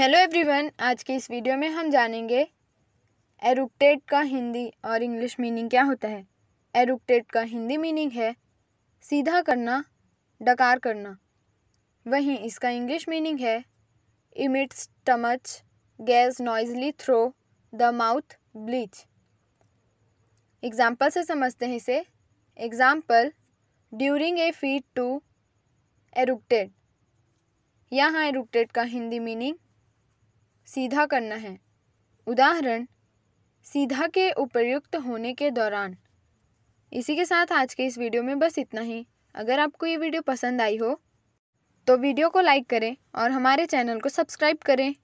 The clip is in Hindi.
हेलो एवरीवन आज के इस वीडियो में हम जानेंगे एरुक्टेट का हिंदी और इंग्लिश मीनिंग क्या होता है एरुक्टेट का हिंदी मीनिंग है सीधा करना डकार करना वहीं इसका इंग्लिश मीनिंग है emit stomach gas noisily through the mouth ब्लीच एग्जाम्पल से समझते हैं इसे example during a feed to eructed यहाँ एरुक्टेड का हिंदी मीनिंग सीधा करना है उदाहरण सीधा के उपयुक्त होने के दौरान इसी के साथ आज के इस वीडियो में बस इतना ही अगर आपको ये वीडियो पसंद आई हो तो वीडियो को लाइक करें और हमारे चैनल को सब्सक्राइब करें